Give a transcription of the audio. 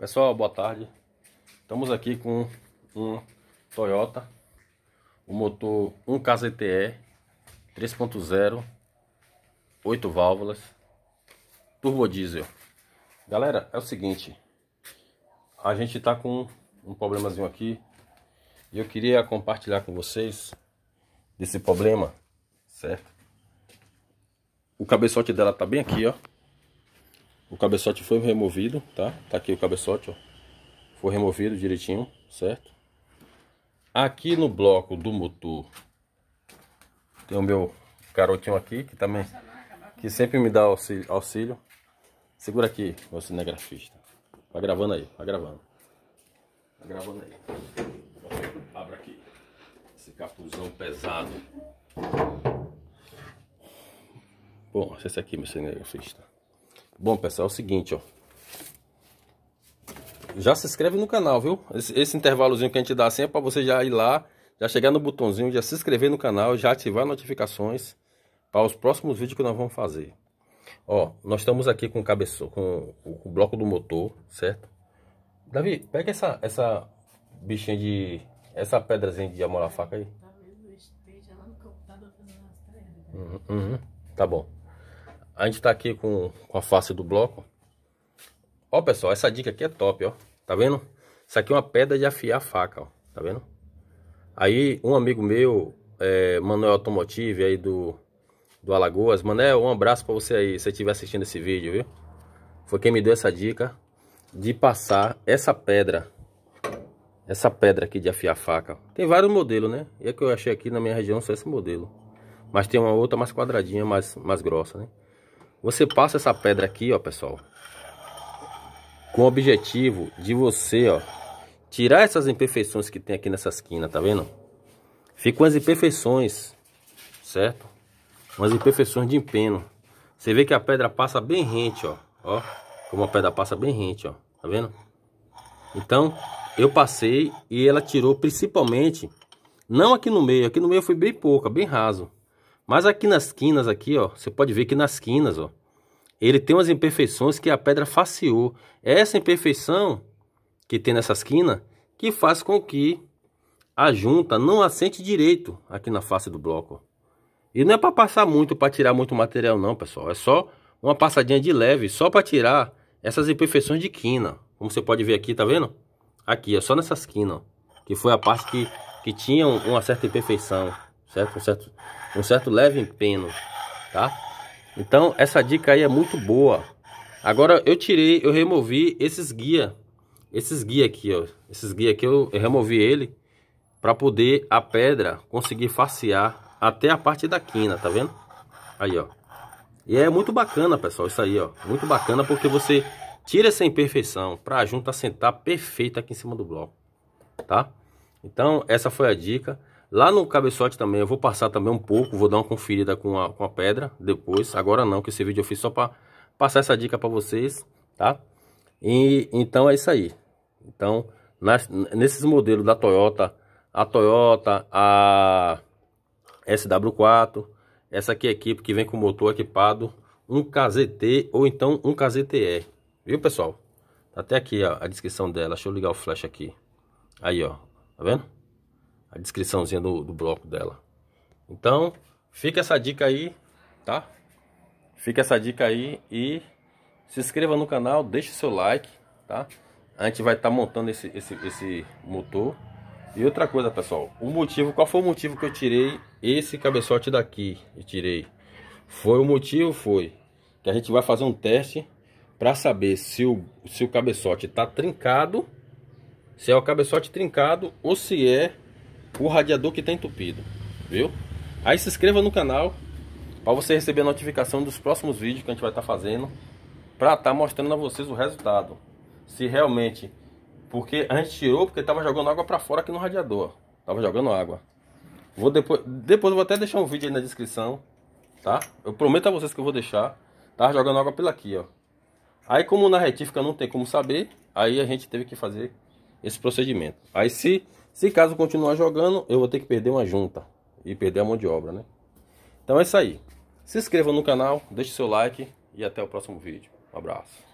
Pessoal, boa tarde. Estamos aqui com um Toyota, o um motor 1KZTE 3.0, 8 válvulas, turbo diesel. Galera, é o seguinte, a gente está com um problemazinho aqui e eu queria compartilhar com vocês desse problema, certo? O cabeçote dela está bem aqui, ó. O cabeçote foi removido, tá? Tá aqui o cabeçote, ó. Foi removido direitinho, certo? Aqui no bloco do motor tem o meu garotinho aqui, que também... Que sempre me dá auxílio. auxílio. Segura aqui, meu cinegrafista. Tá gravando aí, tá gravando. Tá gravando aí. Abra aqui. Esse capuzão pesado. Bom, esse aqui, meu cinegrafista. Bom, pessoal, é o seguinte, ó. Já se inscreve no canal, viu? Esse, esse intervalozinho que a gente dá assim é para você já ir lá, já chegar no botãozinho, já se inscrever no canal, já ativar notificações para os próximos vídeos que nós vamos fazer. Ó, nós estamos aqui com o com o, o bloco do motor, certo? Davi, pega essa, essa bichinha de... Essa pedrazinha de à faca aí. Tá lá no computador fazendo as né? Uhum, uhum. Tá bom. A gente tá aqui com, com a face do bloco. Ó, pessoal, essa dica aqui é top, ó. Tá vendo? Isso aqui é uma pedra de afiar a faca, ó. Tá vendo? Aí, um amigo meu, é, Manuel Automotive, aí do, do Alagoas. Manuel, um abraço pra você aí, se você estiver assistindo esse vídeo, viu? Foi quem me deu essa dica de passar essa pedra. Essa pedra aqui de afiar a faca. Tem vários modelos, né? E é que eu achei aqui na minha região só esse modelo. Mas tem uma outra mais quadradinha, mais, mais grossa, né? Você passa essa pedra aqui, ó, pessoal. Com o objetivo de você, ó, tirar essas imperfeições que tem aqui nessa esquina, tá vendo? Ficam as imperfeições, certo? Umas imperfeições de empeno. Você vê que a pedra passa bem rente, ó. Ó, como a pedra passa bem rente, ó. Tá vendo? Então, eu passei e ela tirou principalmente, não aqui no meio. Aqui no meio foi bem pouca, bem raso. Mas aqui nas quinas aqui, ó, você pode ver que nas quinas, ó, ele tem umas imperfeições que a pedra faceou. É essa imperfeição que tem nessa esquina que faz com que a junta não assente direito aqui na face do bloco. E não é para passar muito, para tirar muito material não, pessoal. É só uma passadinha de leve, só para tirar essas imperfeições de quina. Como você pode ver aqui, tá vendo? Aqui, é só nessa esquina, ó, que foi a parte que, que tinha uma certa imperfeição certo? Um certo, um certo leve empeno, tá? Então essa dica aí é muito boa. Agora eu tirei, eu removi esses guia, esses guia aqui, ó, esses guia aqui eu, eu removi ele para poder a pedra conseguir facear até a parte da quina, tá vendo? Aí, ó. E é muito bacana, pessoal, isso aí, ó. Muito bacana porque você tira essa imperfeição para a junta sentar perfeita aqui em cima do bloco, tá? Então, essa foi a dica. Lá no cabeçote também, eu vou passar também um pouco, vou dar uma conferida com a, com a pedra depois. Agora não, que esse vídeo eu fiz só para passar essa dica para vocês, tá? E, então é isso aí. Então, nas, nesses modelos da Toyota, a Toyota, a SW4, essa aqui é a equipe que vem com motor equipado, um KZT ou então um KZTE, viu pessoal? Tá até aqui ó, a descrição dela, deixa eu ligar o flash aqui. Aí ó, tá vendo? a descriçãozinha do, do bloco dela. Então, fica essa dica aí, tá? Fica essa dica aí e se inscreva no canal, deixe seu like, tá? A gente vai estar tá montando esse, esse, esse motor. E outra coisa, pessoal, o motivo, qual foi o motivo que eu tirei esse cabeçote daqui e tirei? Foi o motivo, foi que a gente vai fazer um teste para saber se o, se o cabeçote está trincado, se é o cabeçote trincado ou se é o radiador que está entupido, viu? Aí se inscreva no canal para você receber a notificação dos próximos vídeos que a gente vai estar tá fazendo para estar tá mostrando a vocês o resultado. Se realmente, porque a gente tirou porque estava jogando água para fora aqui no radiador, estava jogando água. Vou depois, depois vou até deixar um vídeo aí na descrição, tá? Eu prometo a vocês que eu vou deixar. Tava jogando água pela aqui, ó. Aí como na retífica não tem como saber, aí a gente teve que fazer esse procedimento. Aí se se caso continuar jogando, eu vou ter que perder uma junta e perder a mão de obra, né? Então é isso aí. Se inscreva no canal, deixe seu like e até o próximo vídeo. Um abraço.